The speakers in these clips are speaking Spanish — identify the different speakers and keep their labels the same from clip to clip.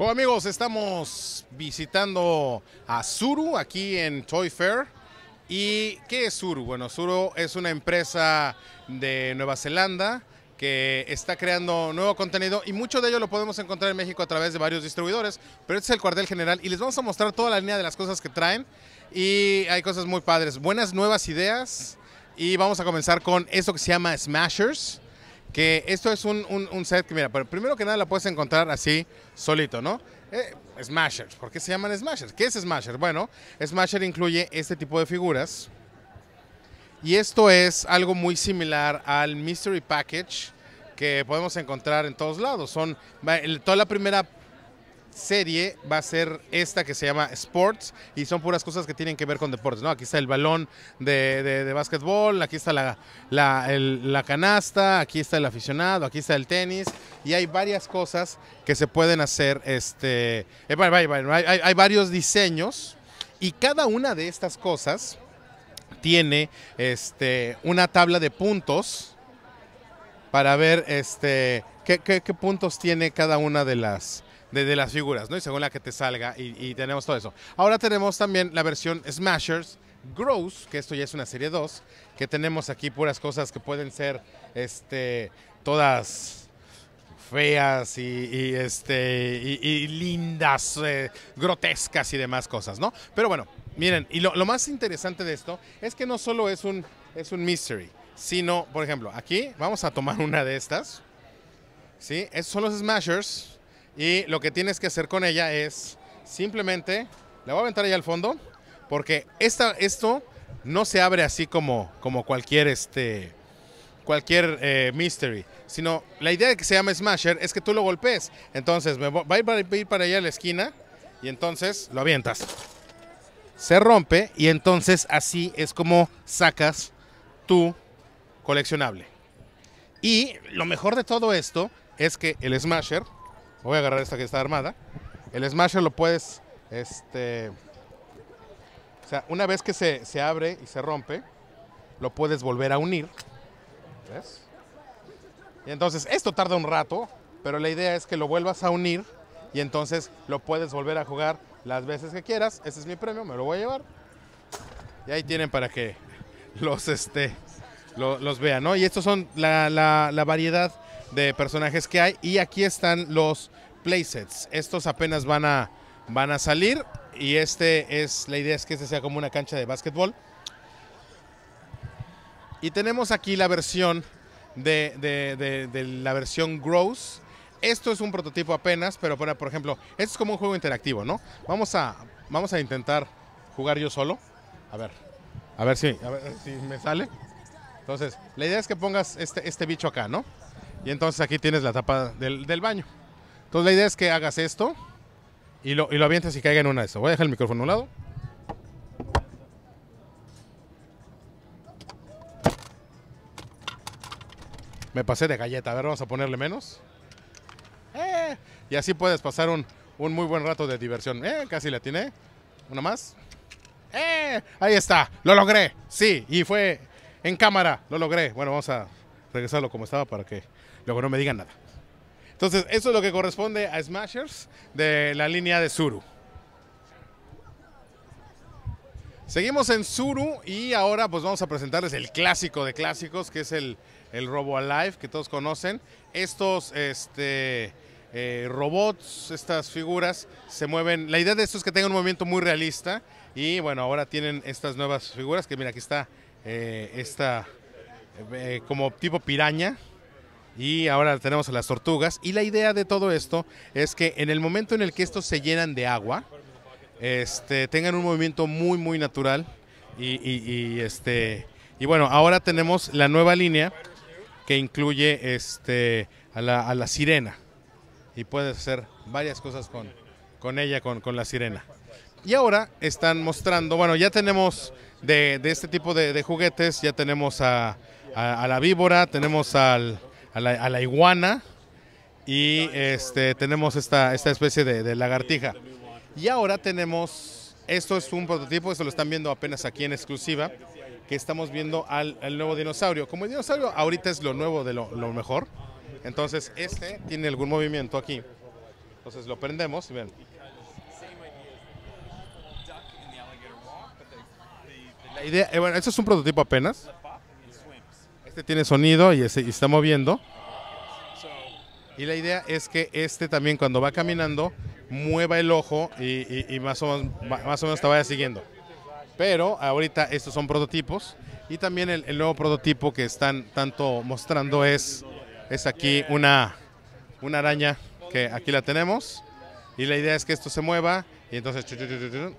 Speaker 1: Bueno amigos, estamos visitando a Suru aquí en Toy Fair. ¿Y qué es Zuru? Bueno, Zuru es una empresa de Nueva Zelanda que está creando nuevo contenido y mucho de ello lo podemos encontrar en México a través de varios distribuidores, pero este es el cuartel general y les vamos a mostrar toda la línea de las cosas que traen y hay cosas muy padres, buenas nuevas ideas y vamos a comenzar con eso que se llama Smashers que esto es un, set que, mira, pero primero que nada la puedes encontrar así solito, ¿no? Eh, smashers, ¿por qué se llaman smashers? ¿Qué es smasher? Bueno, smasher incluye este tipo de figuras. Y esto es algo muy similar al mystery package que podemos encontrar en todos lados. Son toda la primera serie va a ser esta que se llama Sports y son puras cosas que tienen que ver con deportes, ¿no? Aquí está el balón de, de, básquetbol, aquí está la, canasta, aquí está el aficionado, aquí está el tenis y hay varias cosas que se pueden hacer, este, eh, hay, varios diseños y cada una de estas cosas tiene este, una tabla de puntos para ver este, qué puntos tiene cada una de las de, las figuras, ¿no? Y según la que te salga y, tenemos todo eso. Ahora tenemos también la versión Smashers Gross, que esto ya es una serie 2, que tenemos aquí puras cosas que pueden ser este, todas feas y, y este y, lindas, eh, grotescas y demás cosas, ¿no? Pero bueno, miren, y lo, lo más interesante de esto es que no solo es un, es un mystery, sino, por ejemplo, aquí vamos a tomar una de estas. ¿Sí? Esos son los Smashers. Y lo que tienes que hacer con ella es simplemente, la voy a aventar ahí al fondo, porque esto no se abre así como, como cualquier, este, cualquier eh, mystery, sino la idea de que se llama Smasher es que tú lo golpees. Entonces me va a ir para, ir para allá a la esquina y entonces lo avientas. Se rompe y entonces así es como sacas tu coleccionable. Y lo mejor de todo esto es que el Smasher Voy a agarrar esta que está armada. El smasher lo puedes, este, o sea, una vez que se, abre y se rompe, lo puedes volver a unir. ¿Ves? Y entonces esto tarda un rato, pero la idea es que lo vuelvas a unir y entonces lo puedes volver a jugar las veces que quieras. Ese es mi premio, me lo voy a llevar. Y ahí tienen para que los, este, los vean, ¿no? Y estos son la, la variedad de personajes que hay. Y aquí están los playsets. Estos apenas van a, van a salir. Y este es la idea es que este sea como una cancha de básquetbol. Y tenemos aquí la versión de, de, la versión Gross. Esto es un prototipo apenas, pero por ejemplo, esto es como un juego interactivo, ¿no? Vamos a, vamos a intentar jugar yo solo. A ver, a ver si, si me sale. Entonces, la idea es que pongas este, este bicho acá, ¿no? Y entonces aquí tienes la tapa del, baño. Entonces la idea es que hagas esto y lo, y y caiga en una de esas. Voy a dejar el micrófono a un lado. Me pasé de galleta. A ver, vamos a ponerle menos. Eh, y así puedes pasar un, muy buen rato de diversión. Eh, casi la tiene Una más. Eh, ahí está. Lo logré. Sí, y fue en cámara. Lo logré. Bueno, vamos a regresarlo como estaba para que luego no me digan nada. Entonces, eso es lo que corresponde a Smashers de la línea de Zuru. Seguimos en Zuru y ahora pues vamos a presentarles el clásico de clásicos, que es el, Robo Alive, que todos conocen. Estos este, eh, robots, estas figuras, se mueven. La idea de esto es que tengan un movimiento muy realista. Y bueno, ahora tienen estas nuevas figuras, que mira, aquí está eh, esta eh, como tipo piraña, y ahora tenemos a las tortugas. Y la idea de todo esto es que en el momento en el que estos se llenan de agua, este, tengan un movimiento muy, muy natural. Y, este, y bueno, ahora tenemos la nueva línea que incluye este, a, la, sirena. Y puedes hacer varias cosas con, con ella, con, la sirena. Y ahora están mostrando, bueno, ya tenemos de, este tipo de, juguetes, ya tenemos a, a la víbora, tenemos al, a la, iguana y este, tenemos esta, esta especie de, lagartija. Y ahora tenemos, esto es un prototipo, esto lo están viendo apenas aquí en exclusiva, que estamos viendo al, nuevo dinosaurio. Como el dinosaurio ahorita es lo nuevo de lo, mejor, entonces este tiene algún movimiento aquí. Entonces lo prendemos y ven. Eh, bueno, esto es un prototipo apenas. Este tiene sonido y, está moviendo. Y la idea es que este también cuando va caminando mueva el ojo y, más, o menos, más te vaya siguiendo. Pero ahorita estos son prototipos y también el, nuevo prototipo que están tanto mostrando es, es aquí una, una araña que aquí la tenemos y la idea es que esto se mueva y entonces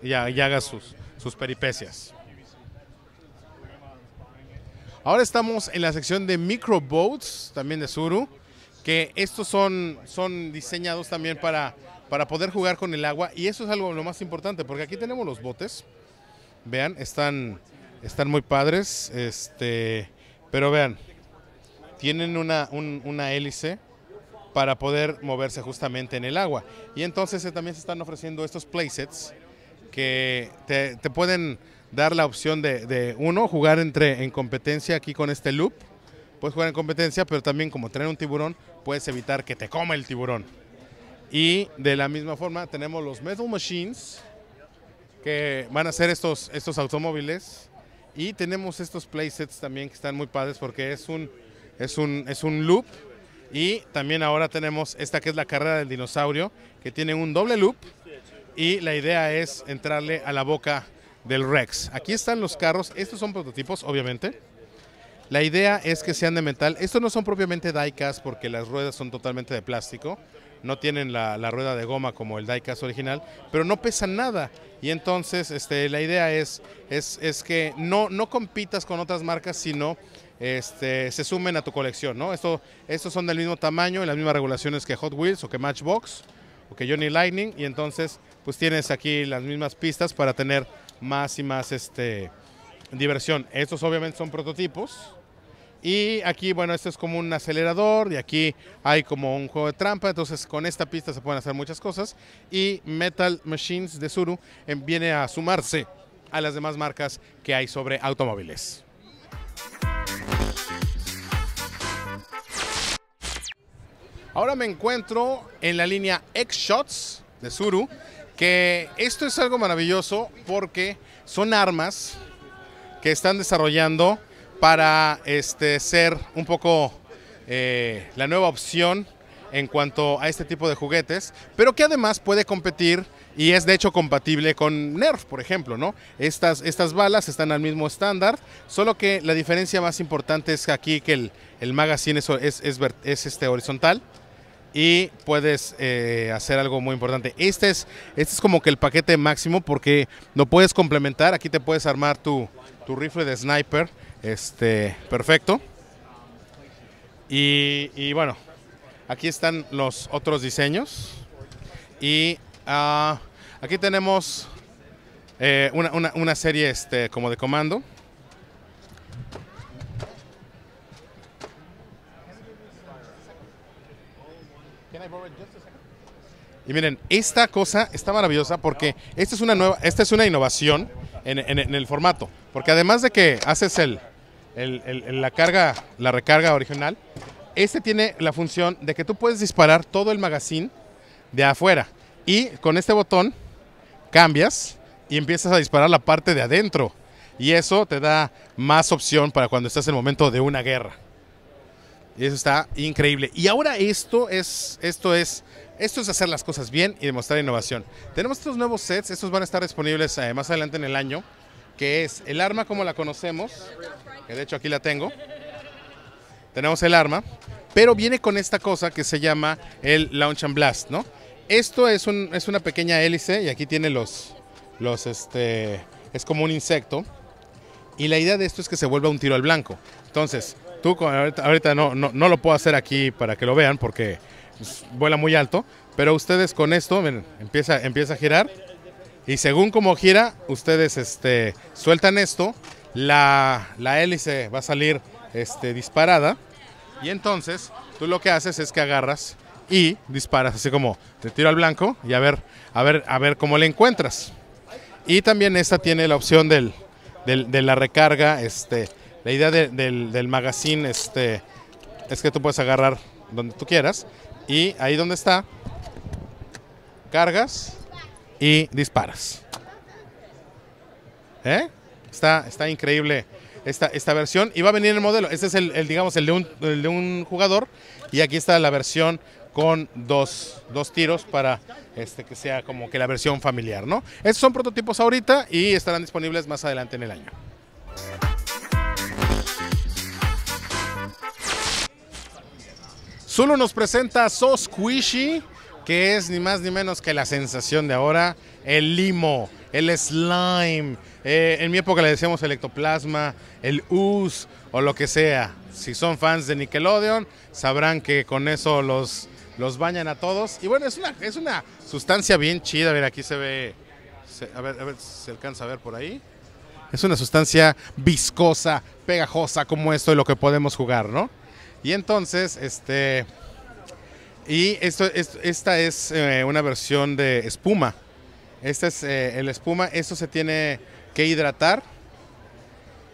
Speaker 1: ya haga sus, sus peripecias. Ahora estamos en la sección de micro boats, también de Suru, que estos son, son diseñados también para, para poder jugar con el agua y eso es algo lo más importante, porque aquí tenemos los botes, vean, están, están muy padres, este, pero vean, tienen una, hélice para poder moverse justamente en el agua. Y entonces eh, también se están ofreciendo estos playsets que te, te pueden dar la opción de, uno, jugar entre en competencia aquí con este loop. Puedes jugar en competencia, pero también como tener un tiburón, puedes evitar que te coma el tiburón. Y de la misma forma tenemos los Metal Machines, que van a ser estos, estos automóviles. Y tenemos estos playsets también que están muy padres porque es un, es un, es un loop. Y también ahora tenemos esta que es la carrera del dinosaurio, que tiene un doble loop. Y la idea es entrarle a la boca del Rex. Aquí están los carros, estos son prototipos, obviamente. La idea es que sean de metal. Estos no son propiamente diecast porque las ruedas son totalmente de plástico. No tienen la, rueda de goma como el diecast original, pero no pesan nada. Y entonces este, la idea es, es, que no, no compitas con otras marcas, sino este, se sumen a tu colección. ¿no? Esto, estos son del mismo tamaño y las mismas regulaciones que Hot Wheels o que Matchbox o que Johnny Lightning. Y entonces pues tienes aquí las mismas pistas para tener más y más este, diversión. Estos obviamente son prototipos. Y aquí, bueno, este es como un acelerador y aquí hay como un juego de trampa. Entonces, con esta pista se pueden hacer muchas cosas. Y Metal Machines de Suru em, viene a sumarse a las demás marcas que hay sobre automóviles. Ahora me encuentro en la línea X-Shots de Suru que esto es algo maravilloso porque son armas que están desarrollando para este, ser un poco eh, la nueva opción en cuanto a este tipo de juguetes, pero que además puede competir y es de hecho compatible con Nerf, por ejemplo, ¿no? Estas, estas balas están al mismo estándar, solo que la diferencia más importante es aquí que el, el magazine es, es, es, este horizontal y puedes eh, hacer algo muy importante. Este es, este es como que el paquete máximo porque lo puedes complementar. Aquí te puedes armar tu, rifle de sniper. Este, perfecto. Y, bueno, aquí están los otros diseños. Y ah, aquí tenemos eh, una, una, serie este, como de comando. Y miren, esta cosa está maravillosa porque esta es una nueva, esta es una innovación en, el formato. Porque además de que haces el, la carga, la recarga original, este tiene la función de que tú puedes disparar todo el magazine de afuera. Y con este botón cambias y empiezas a disparar la parte de adentro. Y eso te da más opción para cuando estás en el momento de una guerra. Y eso está increíble. Y ahora esto es, esto es, esto es hacer las cosas bien y demostrar innovación. Tenemos estos nuevos sets, estos van a estar disponibles eh, más adelante en el año, que es el arma como la conocemos, que de hecho aquí la tengo. Tenemos el arma, pero viene con esta cosa que se llama el Launch and Blast, ¿no? Esto es, es una pequeña hélice y aquí tiene los, los, este, es como un insecto. Y la idea de esto es que se vuelva un tiro al blanco. Entonces, Tú ahorita, no, no, lo puedo hacer aquí para que lo vean porque vuela muy alto, pero ustedes con esto, miren, empieza, empieza a girar y según como gira, ustedes este, sueltan esto, la, hélice va a salir este, disparada y entonces tú lo que haces es que agarras y disparas así como te tiro al blanco y a ver, a ver, a ver cómo le encuentras. Y también esta tiene la opción de la recarga este, la idea del, del, magazine este, es que tú puedes agarrar donde tú quieras y ahí donde está, cargas y disparas. ¿Eh? Está, está increíble esta, esta versión y va a venir el modelo. Este es el, digamos, el de, un, de un jugador y aquí está la versión con dos, tiros para este, que sea como que la versión familiar, ¿no? Estos son prototipos ahorita y estarán disponibles más adelante en el año. Zulu nos presenta So Squishy, que es ni más ni menos que la sensación de ahora, el limo, el slime. Eh, en mi época le decíamos el ectoplasma, el ooze o lo que sea. Si son fans de Nickelodeon, sabrán que con eso los, los bañan a todos. Y bueno, es una, es una sustancia bien chida. a ver aquí se ve. a, ver, a ver si se alcanza a ver por ahí. Es una sustancia viscosa, pegajosa, como esto y lo que podemos jugar, ¿no? Y entonces, este. Y esto, esta es eh, una versión de espuma. esta es eh, el espuma. Esto se tiene que hidratar.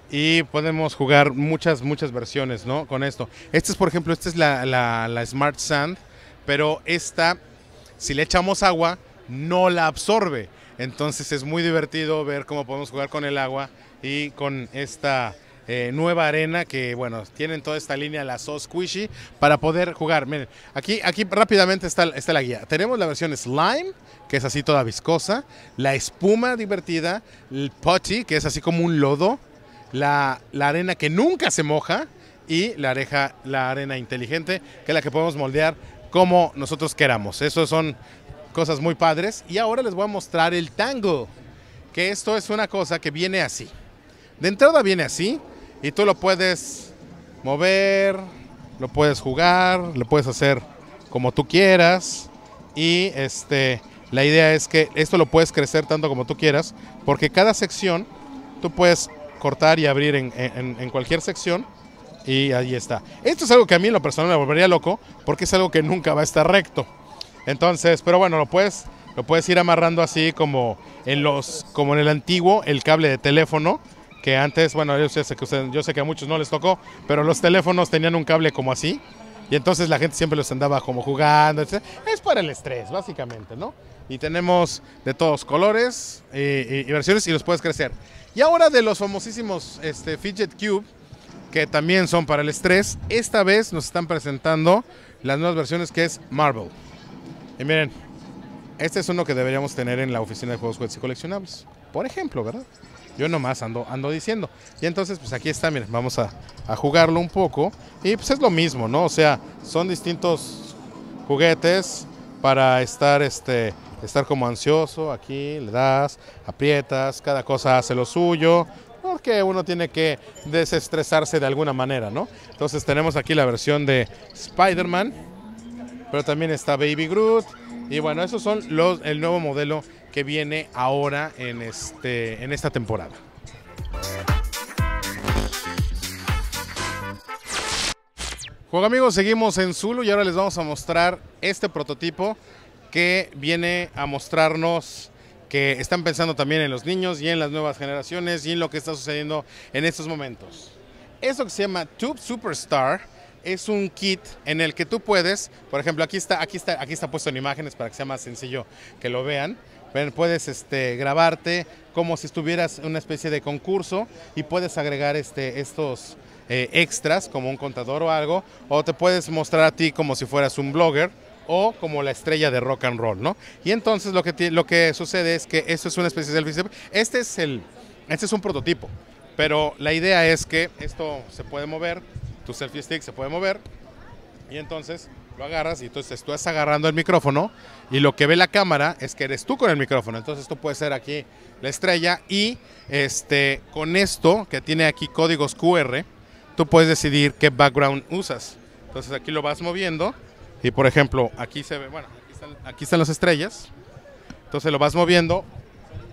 Speaker 1: Y podemos jugar muchas, muchas versiones, ¿no? Con esto. Este es, por ejemplo, esta es la, la Smart Sand. Pero esta, si le echamos agua, no la absorbe. Entonces es muy divertido ver cómo podemos jugar con el agua y con esta eh, nueva arena que, bueno, tienen toda esta línea, la dos Squishy, para poder jugar. Miren, aquí, aquí rápidamente está, está la guía. Tenemos la versión Slime, que es así toda viscosa, la espuma divertida, el putty, que es así como un lodo, la, arena que nunca se moja y la, areja, la arena inteligente, que es la que podemos moldear como nosotros queramos. Eso son cosas muy padres. Y ahora les voy a mostrar el tango, que esto es una cosa que viene así. De entrada viene así, y tú lo puedes mover, lo puedes jugar, lo puedes hacer como tú quieras y este la idea es que esto lo puedes crecer tanto como tú quieras porque cada sección tú puedes cortar y abrir en, cualquier sección y ahí está. Esto es algo que a mí en lo personal me volvería loco porque es algo que nunca va a estar recto. Entonces, pero bueno, lo puedes lo puedes ir amarrando así como en los como en el antiguo el cable de teléfono que antes, bueno, yo sé, que yo sé que a muchos no les tocó, pero los teléfonos tenían un cable como así, y entonces la gente siempre los andaba como jugando, es para el estrés, básicamente, ¿no? Y tenemos de todos colores eh, eh, y, versiones y los puedes crecer. Y ahora de los famosísimos este, Fidget Cube, que también son para el estrés, esta vez nos están presentando las nuevas versiones que es Marvel. Y miren, este es uno que deberíamos tener en la oficina de juegos, juegos y coleccionables. Por ejemplo, ¿verdad? Yo nomás ando, ando diciendo. Y entonces, pues aquí está, miren, vamos a, jugarlo un poco. Y pues es lo mismo, ¿no? O sea, son distintos juguetes para estar, este, estar como ansioso. Aquí le das, aprietas, cada cosa hace lo suyo. Porque uno tiene que desestresarse de alguna manera, ¿no? Entonces tenemos aquí la versión de Spider-Man, pero también está Baby Groot. Y bueno, esos son los, el nuevo modelo que viene ahora en, este, en esta temporada. Juego amigos, seguimos en Zulu y ahora les vamos a mostrar este prototipo que viene a mostrarnos que están pensando también en los niños y en las nuevas generaciones y en lo que está sucediendo en estos momentos. Eso que se llama Tube Superstar es un kit en el que tú puedes, por ejemplo, aquí está, aquí está, aquí está puesto en imágenes para que sea más sencillo que lo vean puedes este, grabarte como si estuvieras en una especie de concurso y puedes agregar este, estos eh, extras como un contador o algo, o te puedes mostrar a ti como si fueras un blogger o como la estrella de rock and roll, ¿no? Y entonces lo que, sucede es que esto es una especie de selfie. Este es, el, este es un prototipo, pero la idea es que esto se puede mover, tu selfie stick se puede mover y entonces lo agarras y entonces tú estás agarrando el micrófono y lo que ve la cámara es que eres tú con el micrófono. Entonces tú puedes ser aquí la estrella y este, con esto que tiene aquí códigos QR, tú puedes decidir qué background usas. Entonces aquí lo vas moviendo y por ejemplo aquí se ve, bueno, aquí están, aquí están las estrellas. Entonces lo vas moviendo,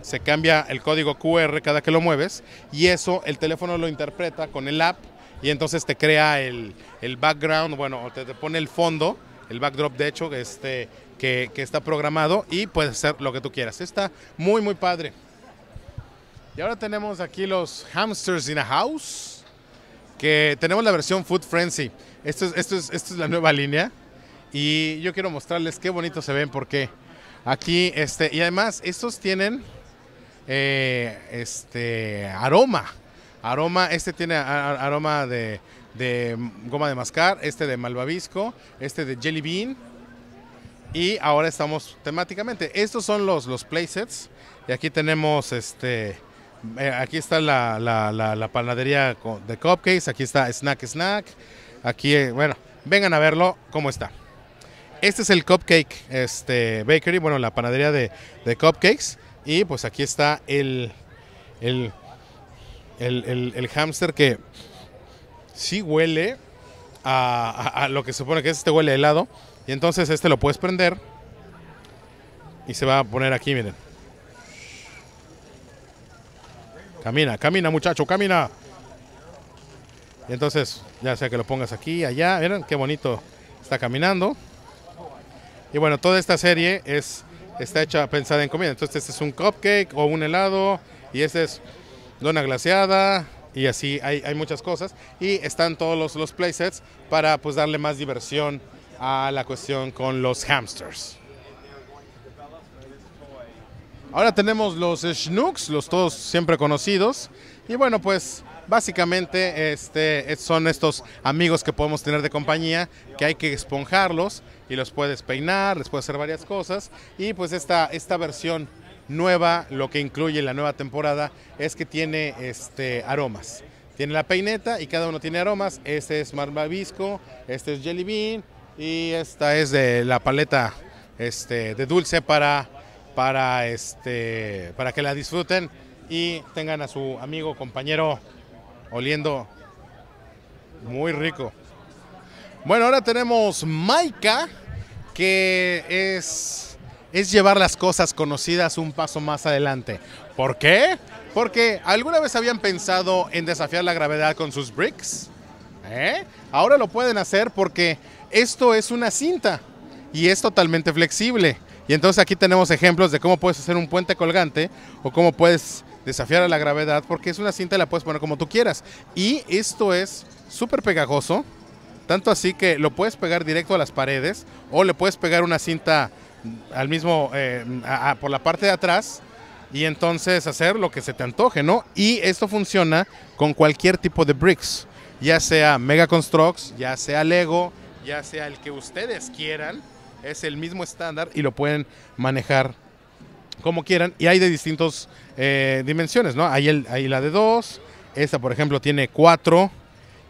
Speaker 1: se cambia el código QR cada que lo mueves y eso el teléfono lo interpreta con el app y entonces te crea el, background, bueno, te, te, pone el fondo, el backdrop de hecho, este, que, está programado y puedes hacer lo que tú quieras. Está muy, muy padre. Y ahora tenemos aquí los Hamsters in a House, que tenemos la versión Food Frenzy. Esto es, esto esto es la nueva línea y yo quiero mostrarles qué bonito se ven porque aquí, este, y además estos tienen eh, este aroma. Aroma, este tiene aroma de, goma de mascar, este de malvavisco, este de jelly bean. Y ahora estamos temáticamente. Estos son los, los playsets. Y aquí tenemos este. Eh, aquí está la, panadería de cupcakes. Aquí está Snack Snack. Aquí, eh, bueno, vengan a verlo cómo está. Este es el Cupcake este, Bakery, bueno, la panadería de, de cupcakes. Y pues aquí está el el, hamster hámster que sí huele a, lo que se supone que es este huele a helado. Y entonces este lo puedes prender. Y se va a poner aquí, miren. Camina, camina muchacho, camina. Y entonces, ya sea que lo pongas aquí, allá, miren qué bonito está caminando. Y bueno, toda esta serie es, está hecha pensada en comida. Entonces este es un cupcake o un helado. Y este es lona glaseada y así hay, hay muchas cosas. Y están todos los, los playsets para pues darle más diversión a la cuestión con los hamsters. Ahora tenemos los Schnooks, los todos siempre conocidos. Y bueno, pues básicamente este, son estos amigos que podemos tener de compañía, que hay que esponjarlos y los puedes peinar, les puedes hacer varias cosas. Y pues esta, esta versión nueva, lo que incluye la nueva temporada, es que tiene este, aromas. Tiene la peineta y cada uno tiene aromas. Este es marmavisco este es jelly bean y esta es de la paleta este, de dulce para, para, este, para que la disfruten y tengan a su amigo, compañero oliendo muy rico. Bueno, ahora tenemos Maika, que es es llevar las cosas conocidas un paso más adelante. ¿Por qué? Porque alguna vez habían pensado en desafiar la gravedad con sus bricks. ¿Eh? Ahora lo pueden hacer porque esto es una cinta y es totalmente flexible. Y entonces aquí tenemos ejemplos de cómo puedes hacer un puente colgante o cómo puedes desafiar a la gravedad porque es una cinta y la puedes poner como tú quieras. Y esto es súper pegajoso, tanto así que lo puedes pegar directo a las paredes o le puedes pegar una cinta al mismo, eh, por la parte de atrás y entonces hacer lo que se te antoje, Y esto funciona con cualquier tipo de bricks, ya sea Mega Constructs, ya sea Lego, ya sea el que ustedes quieran, es el mismo estándar y lo pueden manejar como quieran y hay de distintas eh, dimensiones, ¿no? Hay, el, hay la de 2, esta por ejemplo tiene 4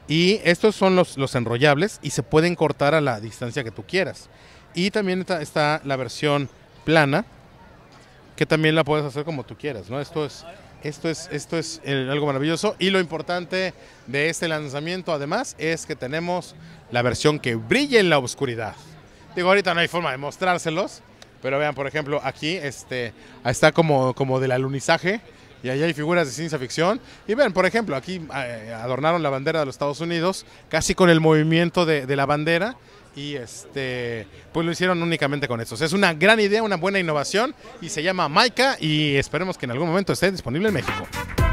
Speaker 1: y estos son los, los enrollables y se pueden cortar a la distancia que tú quieras. Y también está, la versión plana, que también la puedes hacer como tú quieras, ¿no? Esto es, esto es, esto es algo maravilloso. Y lo importante de este lanzamiento, además, es que tenemos la versión que brilla en la oscuridad. Digo, ahorita no hay forma de mostrárselos, pero vean, por ejemplo, aquí este, está como, como del alunizaje y ahí hay figuras de ciencia ficción. Y ven, por ejemplo, aquí eh, adornaron la bandera de los Estados Unidos, casi con el movimiento de, de la bandera, y este pues lo hicieron únicamente con esto Es una gran idea, una buena innovación y se llama Maica y esperemos que en algún momento esté disponible en México.